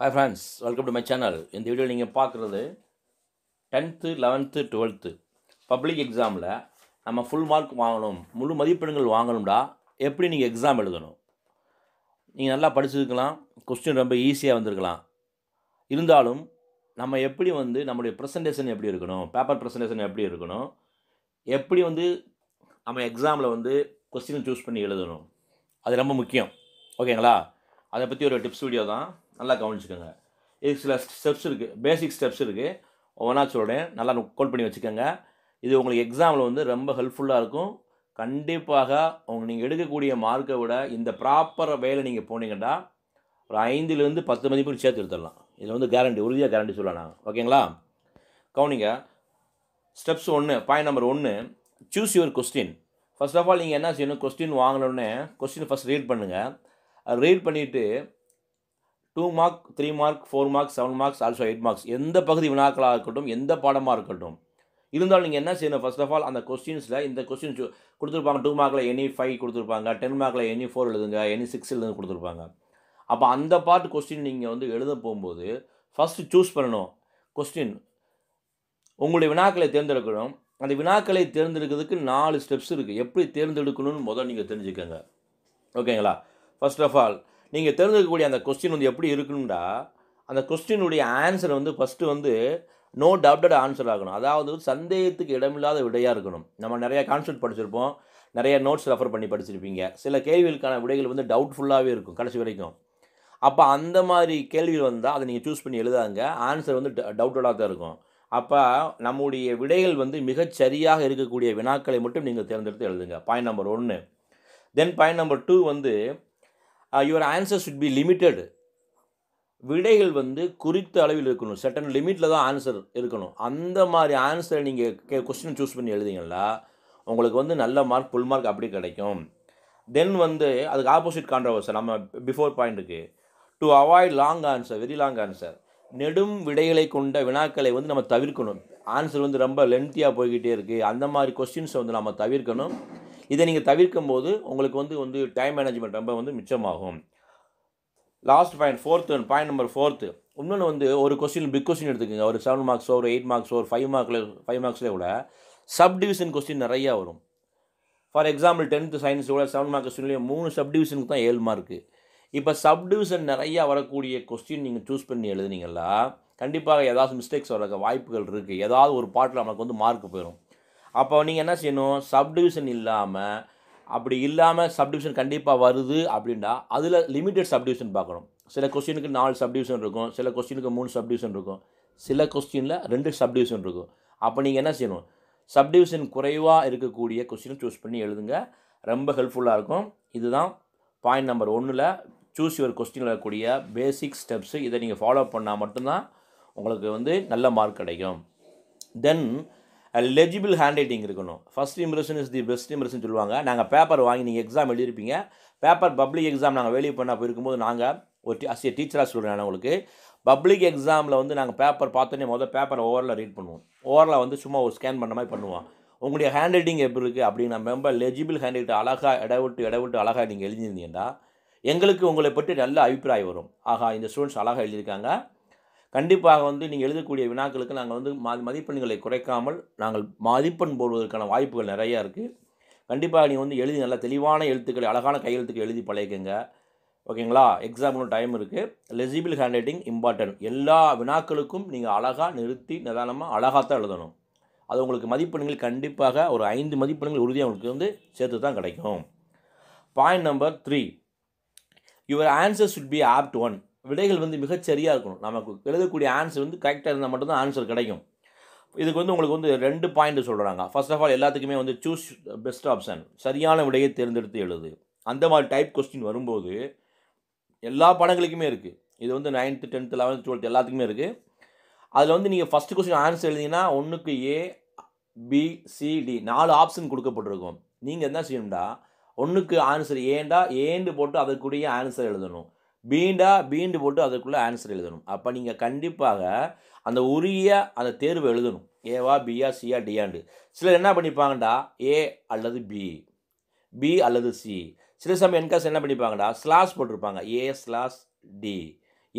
hi friends welcome to my channel இந்த video நீங்கள் பார்க்குறது டென்த்து லெவன்த்து டுவெல்த்து பப்ளிக் எக்ஸாமில் நம்ம ஃபுல் மார்க் வாங்கணும் முழு மதிப்பெண்கள் வாங்கணும்டா எப்படி நீங்கள் எக்ஸாம் எழுதணும் நீங்கள் நல்லா படிச்சிருக்கலாம் கொஸ்டின் ரொம்ப ஈஸியாக வந்திருக்கலாம் இருந்தாலும் நம்ம எப்படி வந்து நம்மளுடைய ப்ரெசன்டேஷன் எப்படி இருக்கணும் பேப்பர் ப்ரெசன்டேஷன் எப்படி இருக்கணும் எப்படி வந்து நம்ம எக்ஸாமில் வந்து கொஸ்டின் சூஸ் பண்ணி எழுதணும் அது ரொம்ப முக்கியம் ஓகேங்களா அதை பற்றி ஒரு டிப்ஸ் வீடியோ தான் நல்லா கவனிச்சுக்கோங்க இது சில ஸ்டெப்ஸ் இருக்குது பேசிக் ஸ்டெப்ஸ் இருக்குது ஒவ்வொன்றா சொல்கிறேன் நல்லா கோல் பண்ணி வச்சுக்கோங்க இது உங்களுக்கு எக்ஸாமில் வந்து ரொம்ப ஹெல்ப்ஃபுல்லாக இருக்கும் கண்டிப்பாக அவங்க நீங்கள் எடுக்கக்கூடிய மார்க்கை விட இந்த ப்ராப்பர் வேலை நீங்கள் போனீங்கன்னா ஒரு ஐந்துலேருந்து பத்து மதிப்பு சேர்த்து எடுத்துடலாம் இதில் வந்து கேரண்டி உறுதியாக கேரண்டி சொல்லலாம் ஓகேங்களா கவுனிங்க ஸ்டெப்ஸ் ஒன்று பாயிண்ட் நம்பர் ஒன்று choose your question first of all நீங்கள் என்ன செய்யணும் கொஸ்டின் வாங்கினோடனே கொஸ்டின் ஃபஸ்ட் ரீட் பண்ணுங்கள் ரீட் பண்ணிவிட்டு two mark three mark four marks seven marks also eight marks எந்த பகுதி வினாக்களாக இருக்கட்டும் எந்த பாடமாக இருக்கட்டும் இருந்தாலும் நீங்கள் என்ன செய்யணும் ஃபர்ஸ்ட் ஆஃப் ஆல் அந்த கொஸ்டின்ஸில் இந்த கொஸ்டின்ஸ் கொடுத்துருப்பாங்க டூ மார்க்கில் எனி ஃபைவ் கொடுத்துருப்பாங்க டென் மார்க்கில் எனி ஃபோர் எழுதுங்க எனி சிக்ஸ் எழுதுங்க கொடுத்துருப்பாங்க அப்போ அந்த பார்ட் கொஸ்டின் நீங்கள் வந்து எழுத போகும்போது ஃபஸ்ட்டு சூஸ் பண்ணணும் கொஸ்டின் உங்களுடைய வினாக்களை தேர்ந்தெடுக்கணும் அந்த வினாக்களை தேர்ந்தெடுக்கிறதுக்கு நாலு ஸ்டெப்ஸ் இருக்குது எப்படி தேர்ந்தெடுக்கணும்னு முதல் நீங்கள் தெரிஞ்சுக்கோங்க ஓகேங்களா ஃபஸ்ட் ஆஃப் ஆல் நீங்கள் தெரிஞ்சுக்கக்கூடிய அந்த கொஸ்டின் வந்து எப்படி இருக்கணும்டா அந்த கொஸ்டினுடைய ஆன்சர் வந்து ஃபஸ்ட்டு வந்து நோ டவுட்டட் ஆன்சர் ஆகணும் அதாவது சந்தேகத்துக்கு இடமில்லாத விடையாக இருக்கணும் நம்ம நிறையா கான்செப்ட் படிச்சிருப்போம் நிறைய நோட்ஸ் ரெஃபர் பண்ணி படிச்சிருப்பீங்க சில கேள்விகளுக்கான விடைகள் வந்து டவுட்ஃபுல்லாகவே இருக்கும் கடைசி வரைக்கும் அப்போ அந்த மாதிரி கேள்விகள் வந்தால் அதை நீங்கள் சூஸ் பண்ணி எழுதாங்க ஆன்சர் வந்து டவுட்டடாக தான் இருக்கும் அப்போ நம்முடைய விடைகள் வந்து மிகச்சரியாக இருக்கக்கூடிய வினாக்களை மட்டும் நீங்கள் தேர்ந்தெடுத்து எழுதுங்க பாயிண்ட் நம்பர் ஒன்று தென் பாயிண்ட் நம்பர் டூ வந்து your answer should be limited விடைகள் வந்து குறித்த அளவில் இருக்கணும் செட்டன் லிமிட்டில் தான் ஆன்சர் இருக்கணும் அந்த மாதிரி ஆன்சரை நீங்கள் கே கொஸ்டின் சூஸ் பண்ணி எழுதிங்களா உங்களுக்கு வந்து நல்ல மார்க் ஃபுல் மார்க் அப்படி கிடைக்கும் தென் வந்து அதுக்கு ஆப்போசிட் கான்ட்ரவர்ஸ் நம்ம பிஃபோர் பாயிண்ட்டுக்கு to avoid long answer very long answer நெடும் விடைகளை கொண்ட வினாக்களை வந்து நம்ம தவிர்க்கணும் ஆன்சர் வந்து ரொம்ப லென்த்தியாக போய்கிட்டே இருக்குது அந்த மாதிரி கொஸ்டின்ஸை வந்து நம்ம தவிர்க்கணும் இதை நீங்கள் தவிர்க்கும் போது உங்களுக்கு வந்து வந்து டைம் மேனேஜ்மெண்ட் ரொம்ப வந்து மிச்சமாகும் last point fourth point number fourth இன்னொன்று வந்து ஒரு கொஸ்டின் பிக் கொஸ்டின் எடுத்துக்கோங்க ஒரு செவன் மார்க்ஸோ ஒரு எயிட் மார்க்ஸோ ஒரு ஃபைவ் மார்க்ஸில் ஃபைவ் மார்க்ஸில் கூட டிவிஷன் கொஸ்டின் நிறையா வரும் ஃபார் எக்ஸாம்பிள் டென்த்து சயின்ஸ் கூட செவன் மார்க் கொஸ்டின்லேயே மூணு டிவிஷனுக்கு தான் ஏழு மார்க்கு இப்போ சப் டிவிஷன் நிறையா வரக்கூடிய கொஸ்டின் நீங்கள் சூஸ் பண்ணி எழுதுனீங்களா கண்டிப்பாக ஏதாவது மிஸ்டேக்ஸ் வர வாய்ப்புகள் இருக்குது ஏதாவது ஒரு பாட்டில் நமக்கு வந்து மார்க் போயிடும் அப்போ நீங்கள் என்ன செய்யணும் சப்டிவிஷன் இல்லாமல் அப்படி இல்லாமல் சப்டிவிஷன் கண்டிப்பாக வருது அப்படின்னா அதில் லிமிட்டட் சப்டிவிஷன் பார்க்கணும் சில கொஸ்டினுக்கு நாலு சப்டிவிஷன் இருக்கும் சில கொஸ்டினுக்கு மூணு சப்டிவிஷன் இருக்கும் சில கொஸ்டினில் ரெண்டு சப்டிவிஷன் இருக்கும் அப்போ நீங்கள் என்ன செய்யணும் சப்டிவிஷன் குறைவாக இருக்கக்கூடிய கொஸ்டினை சூஸ் பண்ணி எழுதுங்க ரொம்ப ஹெல்ப்ஃபுல்லாக இருக்கும் இதுதான் பாயிண்ட் நம்பர் ஒன்றில் சூஸ் யுவர் கொஸ்டினில் இருக்கக்கூடிய பேசிக் ஸ்டெப்ஸு இதை நீங்கள் ஃபாலோ பண்ணால் மட்டும்தான் உங்களுக்கு வந்து நல்ல மார்க் கிடைக்கும் தென் லெஜிபிள் ஹேண்ட் ரைட்டிங் இருக்கணும் first impression is the best impression சொல்லுவாங்க நாங்கள் பேப்பர் வாங்கி நீங்கள் எக்ஸாம் எழுதியிருப்பீங்க பேப்பர் பப்ளிக் எக்ஸாம் நாங்கள் வெளியே பண்ண போயிருக்கும்போது நாங்கள் ஒரு டி அசிய டீச்சராக சொல்கிறேன் நான் உங்களுக்கு பப்ளிக் எக்ஸாமில் வந்து நாங்கள் பேப்பர் பார்த்தோன்னே முதல் பேப்பரை ஓவரில் ரீட் பண்ணுவோம் ஓவரில் வந்து சும்மா ஒரு ஸ்கேன் பண்ண மாதிரி பண்ணுவோம் உங்களுடைய ஹேண்ட் ரைட்டிங் எப்படி இருக்குது அப்படின்னு நம்ம ரொம்ப லெஜிபிள் ஹேண்ட் ரைட்டிங் அழகாக இடவிட்டு இடவிட்டு அழகாக நீங்கள் எழுதியிருந்தீங்கன்னா எங்களுக்கு உங்களை பற்றி நல்ல அபிப்பிராயம் வரும் ஆகா இந்த ஸ்டூடெண்ட்ஸ் அழகாக எழுதியிருக்காங்க கண்டிப்பாக வந்து நீங்கள் எழுதக்கூடிய வினாக்களுக்கு நாங்கள் வந்து மா மதிப்பெண்களை குறைக்காமல் நாங்கள் மதிப்பெண் போடுவதற்கான வாய்ப்புகள் நிறையா இருக்குது கண்டிப்பாக நீங்கள் வந்து எழுதி நல்லா தெளிவான எழுத்துக்களை அழகான கையெழுத்துக்கள் எழுதி பழகிக்கங்க ஓகேங்களா எக்ஸாமுக்கு டைம் இருக்குது லெசிபிள் ஹேண்ட் ரைட்டிங் இம்பார்ட்டன்ட் எல்லா வினாக்களுக்கும் நீங்கள் அழகாக நிறுத்தி நிதானமாக அழகாக தான் எழுதணும் அது உங்களுக்கு மதிப்பெண்கள் கண்டிப்பாக ஒரு ஐந்து மதிப்பெண்கள் உறுதியாக உங்களுக்கு வந்து சேர்த்து தான் கிடைக்கும் point number three your answer should be apt one விடைகள் வந்து மிகச்சரியாக இருக்கணும் நமக்கு எழுதக்கூடிய ஆன்சர் வந்து கரெக்டாக இருந்தால் மட்டும்தான் ஆன்சர் கிடைக்கும் இதுக்கு வந்து உங்களுக்கு வந்து ரெண்டு பாயிண்ட் சொல்கிறாங்க ஃபர்ஸ்ட் ஆஃப் ஆல் எல்லாத்துக்குமே வந்து சூஸ் பெஸ்ட் ஆப்ஷன் சரியான விடையை தேர்ந்தெடுத்து எழுது அந்த மாதிரி டைப் கொஸ்டின் வரும்போது எல்லா படங்களுக்குமே இருக்குது இது வந்து நைன்த்து டென்த்து லெவன்த் டுவெல்த் எல்லாத்துக்குமே இருக்குது அதில் வந்து நீங்கள் ஃபஸ்ட்டு கொஸ்டின் ஆன்சர் எழுதிங்கன்னா ஒன்றுக்கு ஏ பி சிடி நாலு ஆப்ஷன் கொடுக்கப்பட்டிருக்கும் நீங்கள் என்ன செய்யணும்டா ஒன்றுக்கு ஆன்சர் ஏண்டா ஏண்டு போட்டு அதற்குரிய ஆன்சர் எழுதணும் பீண்டா பீண்டு போட்டு அதுக்குள்ளே ஆன்சர் எழுதணும் அப்போ நீங்கள் கண்டிப்பாக அந்த உரிய அந்த தேர்வு எழுதணும் ஏவா பிஆ சியா டியாண்டு சிலர் என்ன பண்ணிப்பாங்கடா ஏ அல்லது பி பி அல்லது சி சில சமயம் என்காஸ் என்ன பண்ணிப்பாங்கடா ஸ்லாஸ் போட்டிருப்பாங்க ஏ ஸ்லாஸ் டி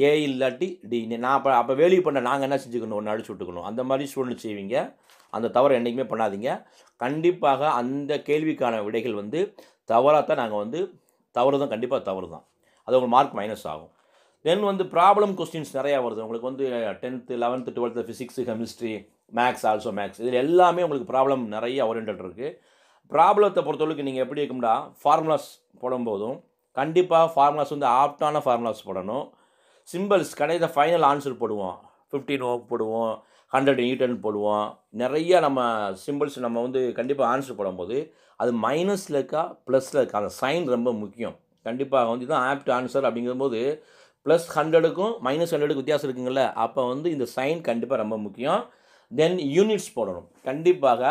ஏ இல்லாட்டி டி நான் அப்போ அப்போ வேலி பண்ண நாங்கள் என்ன செஞ்சுக்கணும் ஒன்று அடிச்சு விட்டுக்கணும் அந்த மாதிரி ஸ்டூடெண்ட் செய்வீங்க அந்த தவறை என்றைக்குமே பண்ணாதீங்க கண்டிப்பாக அந்த கேள்விக்கான விடைகள் வந்து தவறாக தான் நாங்கள் வந்து தவறு தான் கண்டிப்பாக தவறு தான் அது உங்களுக்கு மார்க் மைனஸ் ஆகும் தென் வந்து ப்ராப்ளம் கொஸ்டின்ஸ் நிறையா வருது உங்களுக்கு வந்து tenth eleventh twelfth physics chemistry maths also maths இதில் எல்லாமே உங்களுக்கு ப்ராப்ளம் நிறைய ஓரியன்ட் இருக்குது ப்ராப்ளத்தை பொறுத்தவரைக்கும் நீங்கள் எப்படி இருக்கும்டா ஃபார்முலாஸ் போடும்போதும் கண்டிப்பாக ஃபார்முலாஸ் வந்து ஆப்டான ஃபார்முலாஸ் போடணும் சிம்பிள்ஸ் கடையில் ஃபைனல் ஆன்சர் போடுவோம் ஃபிஃப்டீன் ஓக் போடுவோம் ஹண்ட்ரட் நியூட்டன் போடுவோம் நிறையா நம்ம சிம்பிள்ஸ் நம்ம வந்து கண்டிப்பாக ஆன்சர் போடும்போது அது மைனஸில் இருக்கா ப்ளஸில் இருக்கா அந்த சைன் ரொம்ப முக்கியம் கண்டிப்பாக வந்து இதுதான் ஆப்ட் ஆன்சர் அப்படிங்கும்போது ப்ளஸ் ஹண்ட்ரடுக்கும் மைனஸ் ஹண்ட்ரடுக்கு வித்தியாசம் இருக்குங்கள அப்போ வந்து இந்த சைன் கண்டிப்பாக ரொம்ப முக்கியம் தென் யூனிட்ஸ் போடணும் கண்டிப்பாக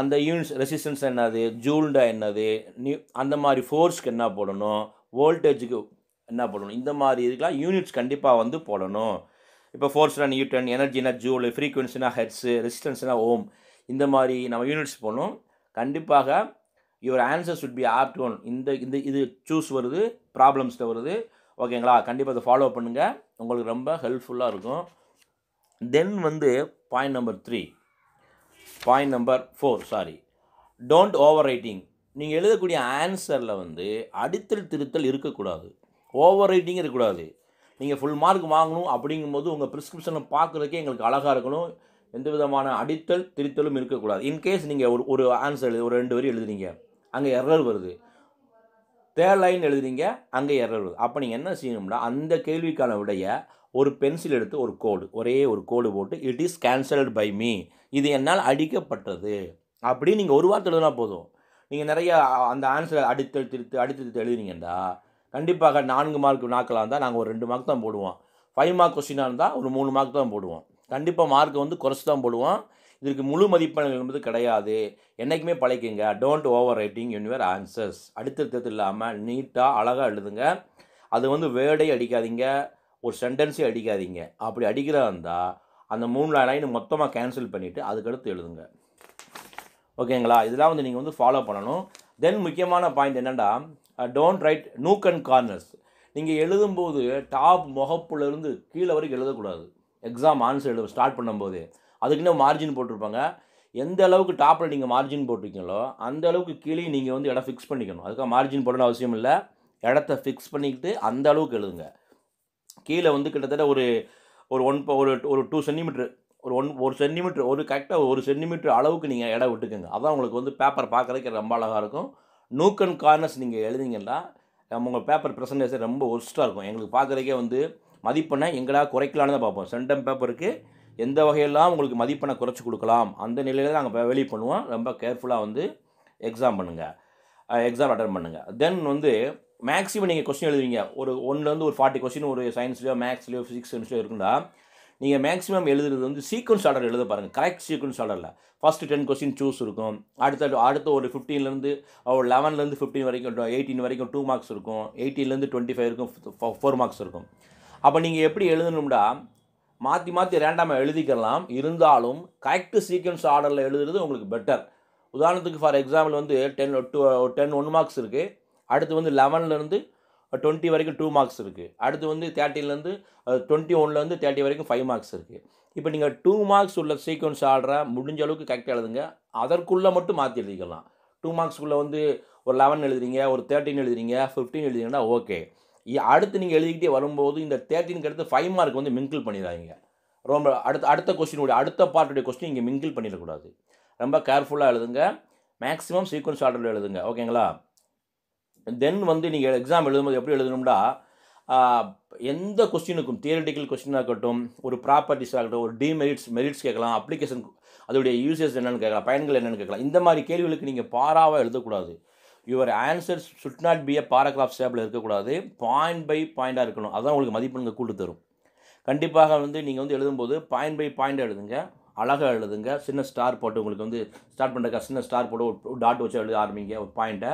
அந்த யூனிட்ஸ் ரெசிஸ்டன்ஸ் என்னது ஜூல்டா என்னது நியூ அந்த மாதிரி ஃபோர்ஸ்க்கு என்ன போடணும் வோல்டேஜுக்கு என்ன போடணும் இந்த மாதிரி இதுக்கெலாம் யூனிட்ஸ் கண்டிப்பாக வந்து போடணும் இப்போ ஃபோர்ஸ்னா நியூட்டன் எனர்ஜினா ஜூல் ஃப்ரீக்குவென்சினா ஹெட்ஸு ரெசிஸ்டன்ஸ்னா ஓம் இந்த மாதிரி நம்ம யூனிட்ஸ் போடணும் கண்டிப்பாக your answer should be apt one இந்த இந்த இது சூஸ் வருது ப்ராப்ளம்ஸ்கிட்ட வருது ஓகேங்களா கண்டிப்பாக அதை ஃபாலோ பண்ணுங்கள் உங்களுக்கு ரொம்ப ஹெல்ப்ஃபுல்லாக இருக்கும் தென் வந்து point number three point number four sorry don't over writing நீங்கள் எழுதக்கூடிய ஆன்சரில் வந்து அடித்தல் திருத்தல் இருக்கக்கூடாது ஓவர் ரைட்டிங் இருக்கக்கூடாது நீங்கள் ஃபுல் மார்க் வாங்கணும் அப்படிங்கும்போது உங்கள் ப்ரிஸ்கிரிப்ஷனை பார்க்குறதுக்கே எங்களுக்கு அழகாக இருக்கணும் எந்த விதமான அடித்தல் திருத்தலும் இருக்கக்கூடாது இன்கேஸ் நீங்கள் ஒரு ஒரு ஆன்சர் எழுது ஒரு ரெண்டு வரி எழுதுறீங்க அங்கே எரர் வருது தேர்லைன்னு எழுதுறீங்க அங்கே எரர் வருது அப்போ நீங்கள் என்ன செய்யணும்னா அந்த கேள்விக்கான விடைய ஒரு பென்சில் எடுத்து ஒரு கோடு ஒரே ஒரு கோடு போட்டு it is cancelled by me இது என்னால் அடிக்கப்பட்டது அப்படின்னு நீங்கள் ஒரு வார்த்தை எழுதுனா போதும் நீங்கள் நிறைய அந்த ஆன்சரை அடித்து திருத்து அடித்து திருத்து எழுதுனீங்கடா கண்டிப்பாக நான்கு மார்க் நாக்களாக இருந்தால் நாங்கள் ஒரு ரெண்டு மார்க் தான் போடுவோம் ஃபைவ் மார்க் கொஸ்டினாக இருந்தால் ஒரு மூணு மார்க் தான் போடுவோம் கண்டிப்பாக மார்க் வந்து குறைச்சி தான் போடுவோம் இதற்கு முழு மதிப்பெண்கள் என்பது கிடையாது என்றைக்குமே பழைக்குங்க don't over writing your answers அடுத்தடுத்தது இல்லாமல் நீட்டாக அழகாக எழுதுங்க அது வந்து வேர்டே அடிக்காதீங்க ஒரு சென்டென்ஸே அடிக்காதீங்க அப்படி அடிக்கிறதா இருந்தால் அந்த மூணு லைன் மொத்தமாக கேன்சல் பண்ணிவிட்டு அதுக்கடுத்து எழுதுங்க ஓகேங்களா இதெல்லாம் வந்து நீங்கள் வந்து ஃபாலோ பண்ணணும் தென் முக்கியமான பாயிண்ட் என்னென்னா don't write nook and corners நீங்கள் எழுதும்போது டாப் முகப்புலேருந்து கீழே வரைக்கும் எழுதக்கூடாது எக்ஸாம் ஆன்சர் எழுத ஸ்டார்ட் பண்ணும்போது அதுக்குன்னே மார்ஜின் போட்டிருப்பாங்க எந்த அளவுக்கு டாப்பில் நீங்கள் மார்ஜின் போட்டிருக்கீங்களோ அந்த அளவுக்கு கீழே நீங்கள் வந்து இடம் ஃபிக்ஸ் பண்ணிக்கணும் அதுக்காக மார்ஜின் போடணும்னு அவசியம் இல்லை இடத்த ஃபிக்ஸ் பண்ணிக்கிட்டு அந்த அளவுக்கு எழுதுங்க கீழே வந்து கிட்டத்தட்ட ஒரு ஒரு ஒன் ஒரு ஒரு டூ சென்டிமீட்ரு ஒரு ஒன் ஒரு சென்டிமீட்ரு ஒரு கரெக்டாக ஒரு சென்டிமீட்டர் அளவுக்கு நீங்கள் இடம் விட்டுக்குங்க அதான் உங்களுக்கு வந்து பேப்பர் பார்க்குறதுக்கு ரொம்ப அழகாக இருக்கும் நூக் அண்ட் கார்னர்ஸ் நீங்கள் எழுதிங்கன்னா நம்ம உங்கள் பேப்பர் ப்ரெசன்டேஷன் ரொம்ப ஒஸ்ட்டாக இருக்கும் எங்களுக்கு பார்க்குறதுக்கே வந்து மதிப்பெண்ணை எங்களாக குறைக்கலான்னு தான் பார்ப்போம் சென்டம் பேப்பருக்கு எந்த வகையெல்லாம் உங்களுக்கு மதிப்பெண்ணை குறைச்சி கொடுக்கலாம் அந்த நிலையில் நாங்கள் வெளியே பண்ணுவோம் ரொம்ப கேர்ஃபுல்லாக வந்து எக்ஸாம் பண்ணுங்கள் எக்ஸாம் அட்டன் பண்ணுங்கள் தென் வந்து மேக்ஸிமம் நீங்கள் கொஸ்டின் எழுதுவீங்க ஒரு ஒன்றுலேருந்து ஒரு ஃபார்ட்டி கொஸ்டின் ஒரு சயின்ஸ்லையோ மேக்ஸ்லையோ ஃபிசிக்ஸ் கெமிஸ்ட்லையோ நீங்கள் மேக்ஸிமம் எழுதுறது வந்து சீக்வன்ஸ் ஆர்டர் எழுத பாருங்கள் கரெக்ட் சீக்வன்ஸ் ஆர்டரில் ஃபஸ்ட்டு டென் கொஸ்டின் சூஸ் இருக்கும் அடுத்த அடுத்த ஒரு ஃபிஃப்டீன்லேருந்து ஒரு லெவன்லேருந்து ஃபிஃப்டீன் வரைக்கும் எயிட்டீன் வரைக்கும் டூ மார்க்ஸ் இருக்கும் எயிட்டீன்லேருந்து டுவெண்ட்டி ஃபைவ் இருக்கும் ஃபோர் மார்க்ஸ் இருக்கும் அப்போ நீங்கள் எப்படி எழுதணும்னா மாற்றி மாற்றி ரேண்டமாக எழுதிக்கலாம் இருந்தாலும் கரெக்டு சீக்வன்ஸ் ஆர்டரில் எழுதுறது உங்களுக்கு பெட்டர் உதாரணத்துக்கு ஃபார் எக்ஸாம்பிள் வந்து ten two ten one marks இருக்குது அடுத்து வந்து லெவன்லேருந்து டுவெண்ட்டி வரைக்கும் டூ மார்க்ஸ் இருக்குது அடுத்து வந்து தேர்ட்டிலேருந்து டுவெண்ட்டி ஒன்லேருந்து தேர்ட்டி வரைக்கும் ஃபைவ் மார்க்ஸ் இருக்குது இப்போ நீங்கள் டூ மார்க்ஸ் உள்ள சீக்வன்ஸ் ஆர்டரை முடிஞ்ச அளவுக்கு கரெக்டாக எழுதுங்க அதற்குள்ளே மட்டும் மாற்றி எழுதிக்கலாம் டூ மார்க்ஸ்க்குள்ளே வந்து ஒரு லெவன் எழுதுறீங்க ஒரு தேர்ட்டின் எழுதுறீங்க ஃபிஃப்டின் எழுதுறீங்கன்னா ஓகே அடுத்து நீங்கள் எழுதிக்கிட்டே வரும்போது இந்த தேர்ட்டின்னு அடுத்து ஃபைவ் மார்க் வந்து மிங்கிள் பண்ணிடுறாங்க ரொம்ப அடுத்த அடுத்த கொஸ்டினுடைய அடுத்த பார்ட்டுடைய கொஸ்டின் இங்கே மிங்கிள் பண்ணிடக்கூடாது ரொம்ப கேர்ஃபுல்லாக எழுதுங்க மேக்ஸிமம் சீக்வன்ஸ் ஆர்டரில் எழுதுங்க ஓகேங்களா தென் வந்து நீங்கள் எக்ஸாம் எழுதும்போது எப்படி எழுதணும்னா எந்த கொஸ்டினுக்கும் தியரட்டிக்கல் கொஸ்டினாக இருக்கட்டும் ஒரு ப்ராப்பர்ட்டிஸாக இருக்கட்டும் ஒரு டிமெரிட்ஸ் மெரிட்ஸ் கேட்கலாம் அப்ளிகேஷன் அதோடைய யூசஸ் என்னென்னு கேட்கலாம் பயன்கள் என்னென்னு கேட்கலாம் இந்த மாதிரி கேள்விகளுக்கு நீங்கள் பாராவாக எழுதக்கூடாது your answers should not be a paragraph ஸ்டேப்பில் இருக்கக்கூடாது பாயிண்ட் பை பாயிண்டாக இருக்கணும் அதுதான் உங்களுக்கு மதிப்பெண்கள் கூட்டு தரும் கண்டிப்பாக வந்து நீங்கள் வந்து எழுதும்போது பாயிண்ட் பை பாயிண்ட் எழுதுங்க அழகாக எழுதுங்க சின்ன ஸ்டார் போட்டு உங்களுக்கு வந்து ஸ்டார்ட் பண்ணுறக்கா சின்ன ஸ்டார் போட்டு ஒரு டாட் வச்சு எழுத ஆரம்பிங்க ஒரு பாயிண்ட்டை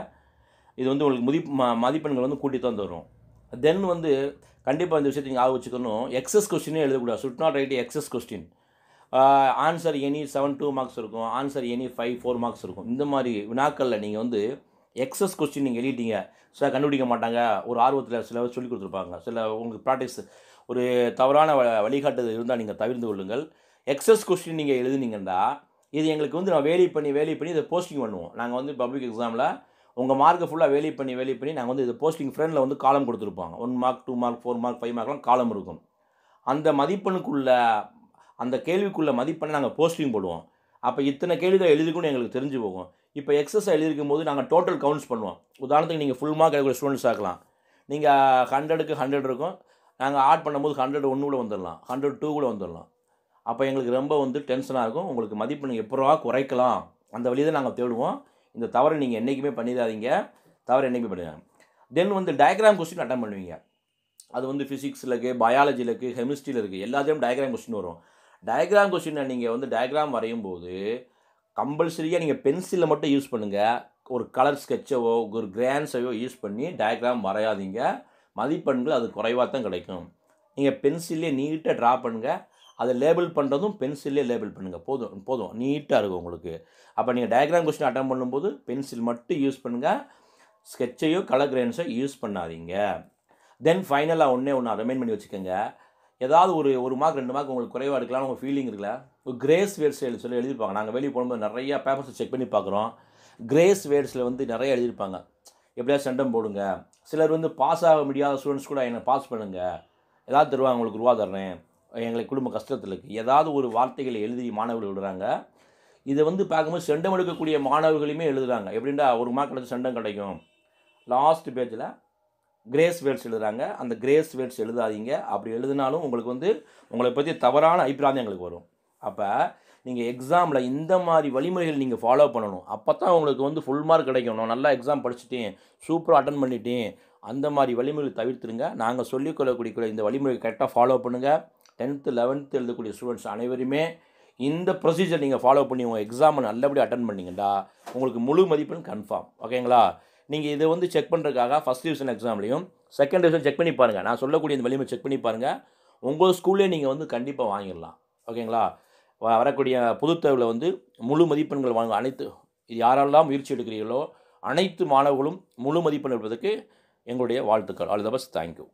இது வந்து உங்களுக்கு முதி மதிப்பெண்கள் வந்து கூட்டி தான் தரும் தென் வந்து கண்டிப்பாக இந்த விஷயத்தை நீங்கள் ஆக வச்சுக்கணும் எக்ஸஸ் கொஸ்டினே எழுதக்கூடாது should not write excess question answer any seven two marks இருக்கும் answer any five four marks இருக்கும் இந்த மாதிரி வினாக்களில் நீங்கள் வந்து எக்ஸஸ் கொஸ்டின் நீங்கள் எழுதிட்டீங்க சில கண்டுபிடிக்க மாட்டாங்க ஒரு ஆர்வத்தில் சில சொல்லி கொடுத்துருப்பாங்க சில உங்களுக்கு ப்ராக்டிஸ் ஒரு தவறான வழிகாட்டுதல் இருந்தால் நீங்கள் தவிர்த்து கொள்ளுங்கள் எக்ஸஸ் கொஸ்டின் நீங்கள் எழுதுனீங்கன்னா இது எங்களுக்கு வந்து நான் வேலி பண்ணி வேலி பண்ணி இதை போஸ்டிங் பண்ணுவோம் நாங்கள் வந்து பப்ளிக் எக்ஸாமில் உங்கள் மார்க்கை ஃபுல்லாக வேலி பண்ணி வேலி பண்ணி நாங்கள் வந்து இது போஸ்டிங் ஃப்ரெண்டில் வந்து காலம் கொடுத்துருப்பாங்க one mark two mark four mark five மார்க்லாம் காலம் இருக்கும் அந்த மதிப்பெண்ணுக்குள்ள அந்த கேள்விக்குள்ள மதிப்பெண்ணை நாங்கள் போஸ்டிங் போடுவோம் அப்போ இத்தனை கேள்விகள் எழுதிக்கணும் எங்களுக்கு தெரிஞ்சு போகும் இப்போ எக்ஸஸ் எழுதியிருக்கும் போது நாங்கள் டோட்டல் கவுண்ட்ஸ் பண்ணுவோம் உதாரணத்துக்கு நீங்கள் ஃபுல் மார்க் எடுக்கிற ஸ்டூடெண்ட்ஸ் ஆக்கலாம் நீங்கள் ஹண்ட்ரடுக்கு ஹண்ட்ரட் இருக்கும் நாங்கள் ஆட் பண்ணும்போது ஹண்ட்ரட் ஒன்று கூட வந்துடலாம் ஹண்ட்ரட் டூ கூட வந்துடலாம் அப்போ எங்களுக்கு ரொம்ப வந்து டென்ஷனாக இருக்கும் உங்களுக்கு மதிப்பு நீங்கள் எப்போவா குறைக்கலாம் அந்த வழியை தான் நாங்கள் தேடுவோம் இந்த தவறை நீங்கள் என்றைக்குமே பண்ணிடாதீங்க தவறு என்றைக்குமே பண்ணிடுவாங்க தென் வந்து டயக்ராம் கொஸ்டின் அட்டன் பண்ணுவீங்க அது வந்து ஃபிசிக்ஸில் இருக்குது பயாலஜியில் இருக்குது கெமிஸ்ட்ரியில் இருக்குது எல்லாத்தையும் டயக்ராம் கொஸ்டின் வரும் டயக்ராம் கொஸ்டினை நீங்கள் வந்து டயக்ராம் வரையும் போது கம்பல்சரியாக நீங்கள் பென்சிலை மட்டும் யூஸ் பண்ணுங்கள் ஒரு கலர் ஸ்கெட்சவோ ஒரு கிராண்ட்ஸையோ யூஸ் பண்ணி டயக்ராம் வரையாதீங்க மதிப்பெண்கள் அது குறைவாக தான் கிடைக்கும் நீங்கள் பென்சில்லே நீட்டாக ட்ரா பண்ணுங்கள் அதை லேபிள் பண்ணுறதும் பென்சிலே லேபிள் பண்ணுங்கள் போதும் போதும் நீட்டாக இருக்கும் உங்களுக்கு அப்போ நீங்கள் டயக்ராம் கொஸ்டின் அட்டன் பண்ணும்போது பென்சில் மட்டும் யூஸ் பண்ணுங்கள் ஸ்கெட்சையோ கலர் கிரேன்ஸோ யூஸ் பண்ணாதீங்க தென் ஃபைனலாக ஒன்றே ஒன்று ரிமைண்ட் பண்ணி வச்சுக்கோங்க ஏதாவது ஒரு ஒரு மார்க் ரெண்டு மார்க் உங்களுக்கு குறைவாக எடுக்கலாம்னு உங்கள் ஃபீலிங் இருக்குல்ல ஒரு கிரேஸ் வேர்ட்ஸில் சொல்லி எழுதியிருப்பாங்க நாங்கள் வெளியே போகும்போது நிறையா பேப்பர்ஸ் செக் பண்ணி பார்க்குறோம் கிரேஸ் வேர்ட்ஸில் வந்து நிறைய எழுதியிருப்பாங்க எப்படியாவது சண்டம் போடுங்க சிலர் வந்து பாஸ் ஆக முடியாத ஸ்டூடெண்ட்ஸ் கூட என்னை பாஸ் பண்ணுங்கள் ஏதாவது தருவாங்க உங்களுக்கு ரூபா தர்றேன் எங்களுக்கு குடும்ப கஷ்டத்தில் இருக்குது ஏதாவது ஒரு வார்த்தைகளை எழுதி மாணவர்கள் விடுறாங்க இதை வந்து பார்க்கும்போது சண்டம் எடுக்கக்கூடிய மாணவர்களையுமே எழுதுகிறாங்க எப்படின்னா ஒரு மார்க் எடுத்து சண்டம் கிடைக்கும் லாஸ்ட் பேஜில் கிரேஸ் வேர்ட்ஸ் எழுதுறாங்க அந்த கிரேஸ் வேர்ட்ஸ் எழுதாதீங்க அப்படி எழுதினாலும் உங்களுக்கு வந்து உங்களை பற்றி தவறான அபிப்பிராயம் எங்களுக்கு வரும் அப்போ நீங்கள் எக்ஸாமில் இந்த மாதிரி வழிமுறைகள் நீங்கள் ஃபாலோ பண்ணணும் அப்போ தான் உங்களுக்கு வந்து ஃபுல் மார்க் கிடைக்கும் நான் நல்லா எக்ஸாம் படிச்சுட்டேன் சூப்பராக அட்டன் பண்ணிட்டேன் அந்த மாதிரி வழிமுறைகள் தவிர்த்துருங்க நாங்கள் சொல்லிக்கொள்ளக்கூடிய இந்த வழிமுறை கரெக்டாக ஃபாலோ பண்ணுங்கள் டென்த்து லெவன்த்து எழுதக்கூடிய ஸ்டூடெண்ட்ஸ் அனைவருமே இந்த ப்ரொசீஜர் நீங்கள் ஃபாலோ பண்ணி உங்கள் எக்ஸாமை நல்லபடியாக அட்டன் பண்ணிங்கண்டா உங்களுக்கு முழு மதிப்பெண் கன்ஃபார்ம் ஓகேங்களா நீங்கள் இதை வந்து செக் பண்ணுறதுக்காக ஃபஸ்ட் டிவிஷன் எக்ஸாம்லையும் செகண்ட் டிவிஷன் செக் பண்ணி பாருங்கள் நான் சொல்லக்கூடிய இந்த வலிமை செக் பண்ணி பாருங்கள் உங்கள் ஸ்கூல்லே நீங்கள் வந்து கண்டிப்பாக வாங்கிடலாம் ஓகேங்களா வரக்கூடிய பொதுத்தேர்வில் வந்து முழு மதிப்பெண்கள் வாங்க அனைத்து இது யாரெல்லாம் முயற்சி எடுக்கிறீர்களோ அனைத்து மாணவர்களும் முழு மதிப்பெண் எடுப்பதற்கு எங்களுடைய வாழ்த்துக்கள் ஆல் த பெஸ்ட் தேங்க்யூ